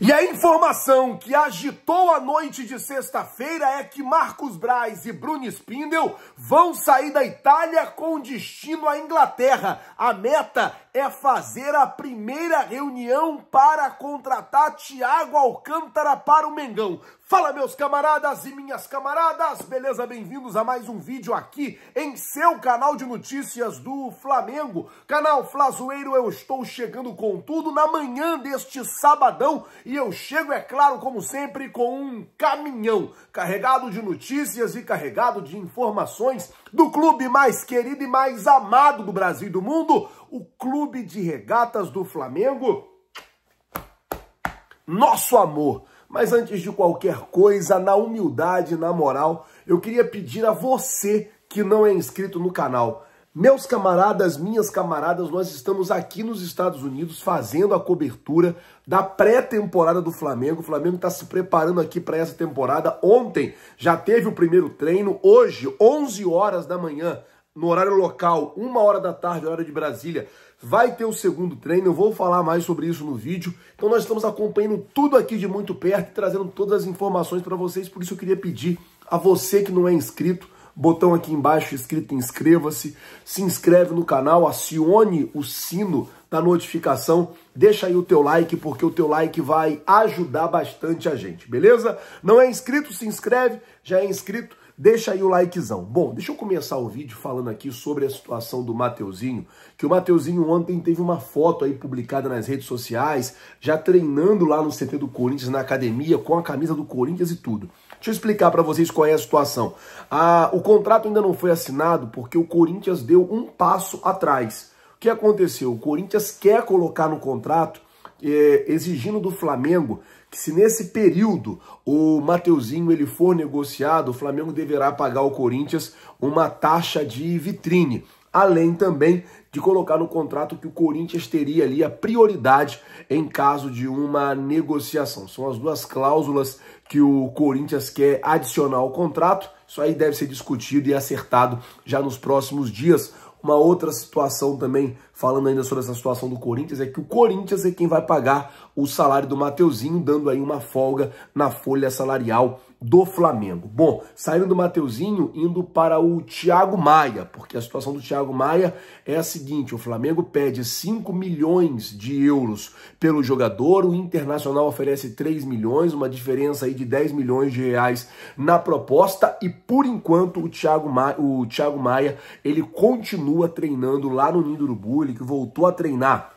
E a informação que agitou a noite de sexta-feira é que Marcos Braz e Bruno Spindel vão sair da Itália com destino à Inglaterra. A meta é fazer a primeira reunião para contratar Thiago Alcântara para o Mengão. Fala meus camaradas e minhas camaradas, beleza? Bem-vindos a mais um vídeo aqui em seu canal de notícias do Flamengo. Canal Flazoeiro, eu estou chegando com tudo na manhã deste sabadão e eu chego, é claro, como sempre, com um caminhão carregado de notícias e carregado de informações do clube mais querido e mais amado do Brasil e do mundo, o Clube de Regatas do Flamengo. Nosso amor mas antes de qualquer coisa, na humildade, na moral, eu queria pedir a você que não é inscrito no canal. Meus camaradas, minhas camaradas, nós estamos aqui nos Estados Unidos fazendo a cobertura da pré-temporada do Flamengo. O Flamengo está se preparando aqui para essa temporada. Ontem já teve o primeiro treino, hoje, 11 horas da manhã, no horário local, 1 hora da tarde, horário de Brasília Vai ter o segundo treino, eu vou falar mais sobre isso no vídeo. Então nós estamos acompanhando tudo aqui de muito perto, trazendo todas as informações para vocês. Por isso eu queria pedir a você que não é inscrito, botão aqui embaixo escrito inscreva-se, se inscreve no canal, acione o sino da notificação, deixa aí o teu like, porque o teu like vai ajudar bastante a gente, beleza? Não é inscrito, se inscreve, já é inscrito, Deixa aí o likezão. Bom, deixa eu começar o vídeo falando aqui sobre a situação do Mateuzinho, que o Mateuzinho ontem teve uma foto aí publicada nas redes sociais, já treinando lá no CT do Corinthians, na academia, com a camisa do Corinthians e tudo. Deixa eu explicar para vocês qual é a situação. Ah, o contrato ainda não foi assinado porque o Corinthians deu um passo atrás. O que aconteceu? O Corinthians quer colocar no contrato é, exigindo do Flamengo que se nesse período o Mateuzinho ele for negociado, o Flamengo deverá pagar ao Corinthians uma taxa de vitrine. Além também de colocar no contrato que o Corinthians teria ali a prioridade em caso de uma negociação. São as duas cláusulas que o Corinthians quer adicionar ao contrato. Isso aí deve ser discutido e acertado já nos próximos dias. Uma outra situação também, falando ainda sobre essa situação do Corinthians, é que o Corinthians é quem vai pagar o salário do Mateuzinho, dando aí uma folga na folha salarial do Flamengo. Bom, saindo do Mateuzinho, indo para o Thiago Maia, porque a situação do Thiago Maia é a seguinte: o Flamengo pede 5 milhões de euros pelo jogador, o Internacional oferece 3 milhões, uma diferença aí de 10 milhões de reais na proposta, e por enquanto o Thiago Maia, o Thiago Maia ele continua treinando lá no Ninho do Urubu, ele que voltou a treinar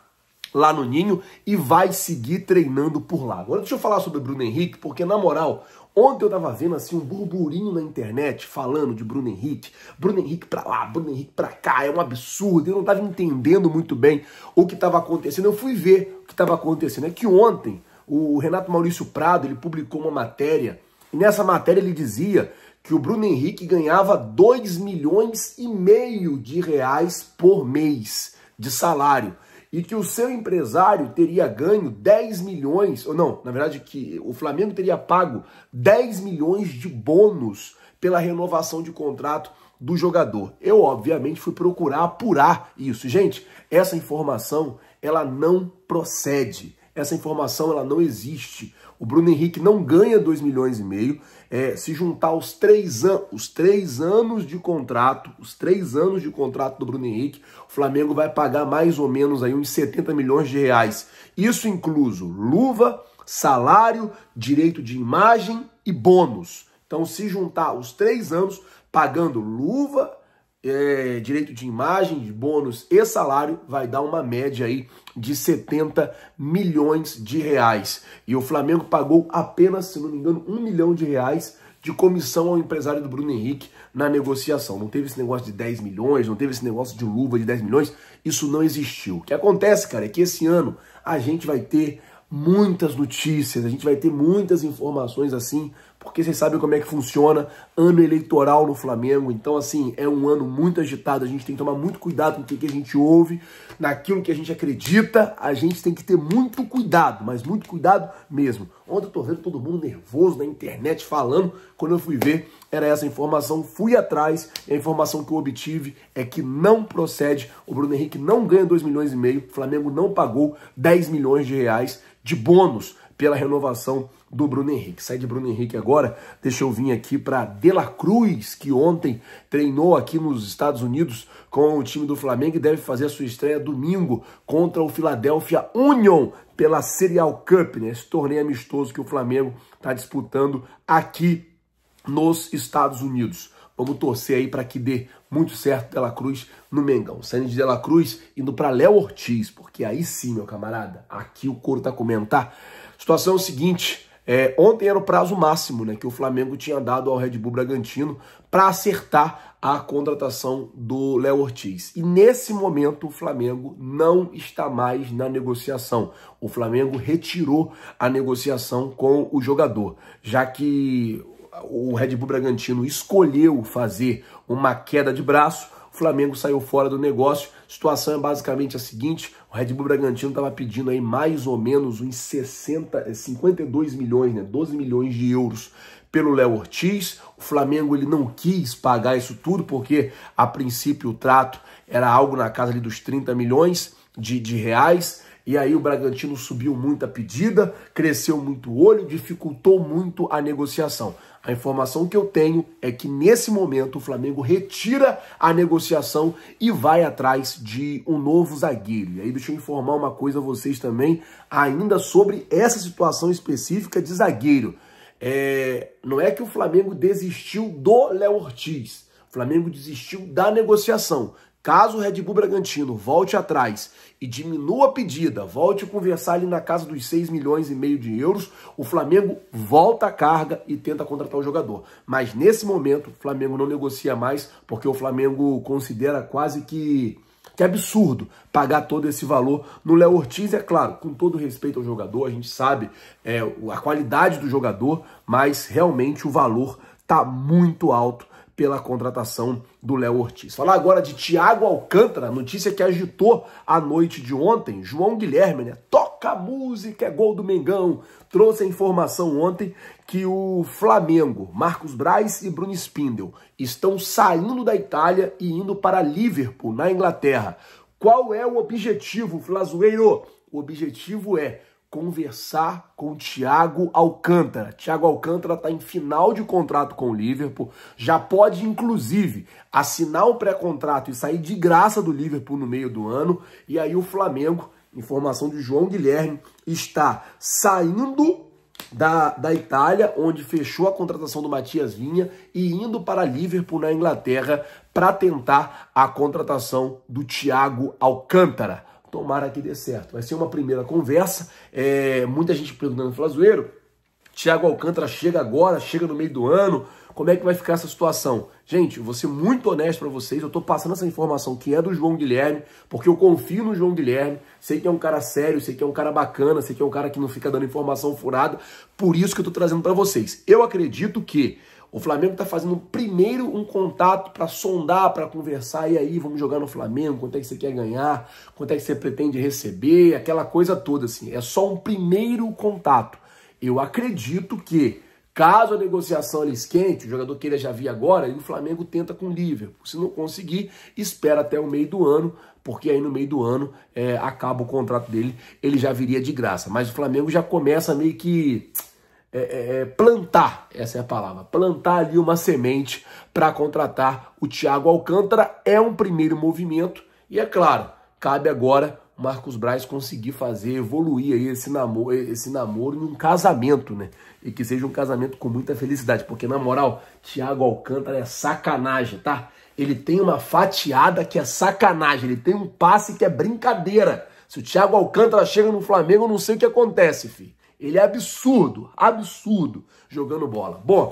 lá no Ninho e vai seguir treinando por lá. Agora deixa eu falar sobre o Bruno Henrique, porque na moral, Ontem eu tava vendo assim um burburinho na internet falando de Bruno Henrique, Bruno Henrique pra lá, Bruno Henrique pra cá, é um absurdo. Eu não tava entendendo muito bem o que tava acontecendo. Eu fui ver o que tava acontecendo. É que ontem o Renato Maurício Prado ele publicou uma matéria e nessa matéria ele dizia que o Bruno Henrique ganhava 2 milhões e meio de reais por mês de salário e que o seu empresário teria ganho 10 milhões, ou não, na verdade que o Flamengo teria pago 10 milhões de bônus pela renovação de contrato do jogador. Eu obviamente fui procurar apurar isso. Gente, essa informação ela não procede. Essa informação ela não existe. O Bruno Henrique não ganha 2 milhões e meio. É, se juntar os três, an os três anos de contrato, os três anos de contrato do Bruno Henrique, o Flamengo vai pagar mais ou menos aí uns 70 milhões de reais. Isso incluso luva, salário, direito de imagem e bônus. Então, se juntar os três anos, pagando luva, é, direito de imagem, de bônus e salário, vai dar uma média aí de 70 milhões de reais. E o Flamengo pagou apenas, se não me engano, um milhão de reais de comissão ao empresário do Bruno Henrique na negociação. Não teve esse negócio de 10 milhões, não teve esse negócio de luva de 10 milhões, isso não existiu. O que acontece, cara, é que esse ano a gente vai ter muitas notícias, a gente vai ter muitas informações assim porque vocês sabem como é que funciona ano eleitoral no Flamengo. Então, assim, é um ano muito agitado. A gente tem que tomar muito cuidado com o que a gente ouve, naquilo que a gente acredita. A gente tem que ter muito cuidado, mas muito cuidado mesmo. Ontem eu tô vendo todo mundo nervoso na internet falando. Quando eu fui ver, era essa informação. Fui atrás e a informação que eu obtive é que não procede. O Bruno Henrique não ganha 2 milhões e meio. O Flamengo não pagou 10 milhões de reais de bônus pela renovação do Bruno Henrique. Sai de Bruno Henrique agora, deixa eu vir aqui para De La Cruz, que ontem treinou aqui nos Estados Unidos com o time do Flamengo e deve fazer a sua estreia domingo contra o Philadelphia Union pela Serial Cup, né? esse torneio amistoso que o Flamengo está disputando aqui nos Estados Unidos. Vamos torcer aí para que dê muito certo Dela Cruz no Mengão. Saindo de Dela Cruz, indo para Léo Ortiz, porque aí sim, meu camarada, aqui o couro tá comendo, tá? Situação é o seguinte, é, ontem era o prazo máximo né, que o Flamengo tinha dado ao Red Bull Bragantino para acertar a contratação do Léo Ortiz. E nesse momento o Flamengo não está mais na negociação. O Flamengo retirou a negociação com o jogador, já que o Red Bull Bragantino escolheu fazer uma queda de braço, o Flamengo saiu fora do negócio. A situação é basicamente a seguinte: o Red Bull Bragantino estava pedindo aí mais ou menos uns 60, 52 eh, milhões, né, 12 milhões de euros pelo Léo Ortiz. O Flamengo ele não quis pagar isso tudo porque a princípio o trato era algo na casa ali dos 30 milhões de, de reais. E aí o Bragantino subiu muito a pedida, cresceu muito o olho, dificultou muito a negociação. A informação que eu tenho é que nesse momento o Flamengo retira a negociação e vai atrás de um novo zagueiro. E aí deixa eu informar uma coisa a vocês também, ainda sobre essa situação específica de zagueiro. É, não é que o Flamengo desistiu do Léo Ortiz. O Flamengo desistiu da negociação. Caso o Red Bull Bragantino volte atrás e diminua a pedida, volte a conversar ali na casa dos 6 milhões e meio de euros, o Flamengo volta a carga e tenta contratar o jogador. Mas nesse momento, o Flamengo não negocia mais, porque o Flamengo considera quase que que absurdo pagar todo esse valor no Léo Ortiz, é claro, com todo respeito ao jogador, a gente sabe é, a qualidade do jogador, mas realmente o valor está muito alto pela contratação do Léo Ortiz. Falar agora de Thiago Alcântara, notícia que agitou a noite de ontem. João Guilherme, né? Toca música, é gol do Mengão. Trouxe a informação ontem que o Flamengo, Marcos Braz e Bruno Spindel estão saindo da Itália e indo para Liverpool, na Inglaterra. Qual é o objetivo, Flazueiro? O objetivo é conversar com Thiago Alcântara. Thiago Alcântara está em final de contrato com o Liverpool, já pode inclusive assinar o pré-contrato e sair de graça do Liverpool no meio do ano. E aí o Flamengo, informação de João Guilherme, está saindo da, da Itália, onde fechou a contratação do Matias Vinha e indo para Liverpool na Inglaterra para tentar a contratação do Thiago Alcântara tomara que dê certo. Vai ser uma primeira conversa, é, muita gente perguntando, fala, zoeiro, Tiago Alcântara chega agora, chega no meio do ano, como é que vai ficar essa situação? Gente, vou ser muito honesto para vocês, eu estou passando essa informação que é do João Guilherme, porque eu confio no João Guilherme, sei que é um cara sério, sei que é um cara bacana, sei que é um cara que não fica dando informação furada, por isso que eu estou trazendo para vocês. Eu acredito que o Flamengo está fazendo primeiro um contato para sondar, para conversar, e aí vamos jogar no Flamengo, quanto é que você quer ganhar, quanto é que você pretende receber, aquela coisa toda assim. É só um primeiro contato. Eu acredito que, caso a negociação ali esquente, o jogador queira já vir agora, e o Flamengo tenta com o Liverpool. Se não conseguir, espera até o meio do ano, porque aí no meio do ano é, acaba o contrato dele, ele já viria de graça. Mas o Flamengo já começa meio que é, é, é, plantar, essa é a palavra, plantar ali uma semente para contratar o Thiago Alcântara é um primeiro movimento e é claro, cabe agora o Marcos Braz conseguir fazer evoluir aí esse namoro, esse namoro num casamento, né? E que seja um casamento com muita felicidade, porque na moral, Thiago Alcântara é sacanagem, tá? Ele tem uma fatiada que é sacanagem, ele tem um passe que é brincadeira. Se o Thiago Alcântara chega no Flamengo, eu não sei o que acontece, filho. Ele é absurdo, absurdo jogando bola. Bom,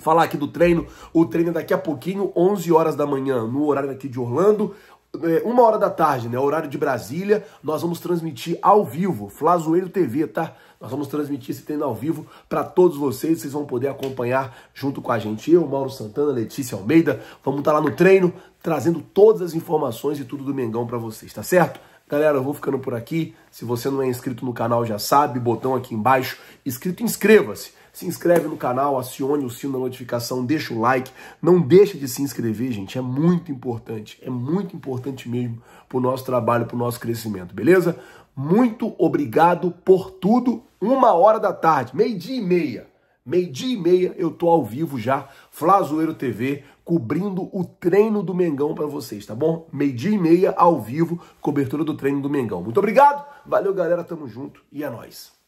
falar aqui do treino. O treino é daqui a pouquinho, 11 horas da manhã, no horário aqui de Orlando. É, uma hora da tarde, né? Horário de Brasília. Nós vamos transmitir ao vivo, Flazoeiro TV, tá? Nós vamos transmitir esse treino ao vivo para todos vocês. Vocês vão poder acompanhar junto com a gente. Eu, Mauro Santana, Letícia Almeida. Vamos estar tá lá no treino, trazendo todas as informações e tudo do Mengão para vocês, tá certo? Galera, eu vou ficando por aqui. Se você não é inscrito no canal, já sabe, botão aqui embaixo, Inscrito? inscreva-se. Se inscreve no canal, acione o sino da notificação, deixa o like. Não deixa de se inscrever, gente. É muito importante. É muito importante mesmo para o nosso trabalho, para o nosso crescimento, beleza? Muito obrigado por tudo. Uma hora da tarde, meio-dia e meia. Meio-dia e meia eu tô ao vivo já, Flazoeiro TV, cobrindo o treino do Mengão para vocês, tá bom? Meio-dia e meia, ao vivo, cobertura do treino do Mengão. Muito obrigado, valeu galera, tamo junto e é nóis.